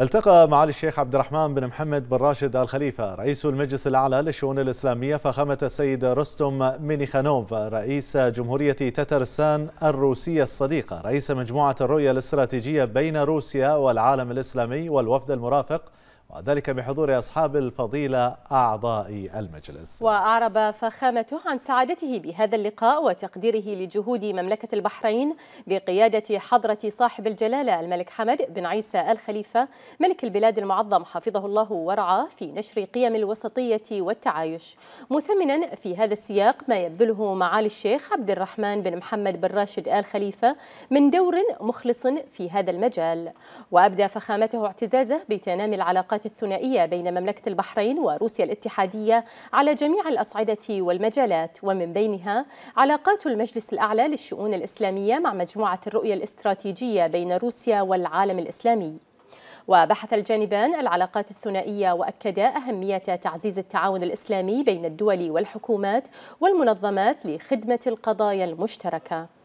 التقى معالي الشيخ عبد الرحمن بن محمد بن راشد آل خليفة رئيس المجلس الأعلى للشؤون الإسلامية فخامة السيد رستم مينيخانوف رئيس جمهورية تترستان الروسية الصديقة رئيس مجموعة الرؤية الاستراتيجية بين روسيا والعالم الإسلامي والوفد المرافق وذلك بحضور أصحاب الفضيلة أعضاء المجلس وأعرب فخامته عن سعادته بهذا اللقاء وتقديره لجهود مملكة البحرين بقيادة حضرة صاحب الجلالة الملك حمد بن عيسى الخليفة ملك البلاد المعظم حفظه الله ورعاه في نشر قيم الوسطية والتعايش مثمنا في هذا السياق ما يبذله معالي الشيخ عبد الرحمن بن محمد بن راشد آل خليفة من دور مخلص في هذا المجال وأبدى فخامته اعتزازه بتنامي العلاقات العلاقات الثنائية بين مملكة البحرين وروسيا الاتحادية على جميع الأصعدة والمجالات ومن بينها علاقات المجلس الأعلى للشؤون الإسلامية مع مجموعة الرؤية الاستراتيجية بين روسيا والعالم الإسلامي وبحث الجانبان العلاقات الثنائية وأكدا أهمية تعزيز التعاون الإسلامي بين الدول والحكومات والمنظمات لخدمة القضايا المشتركة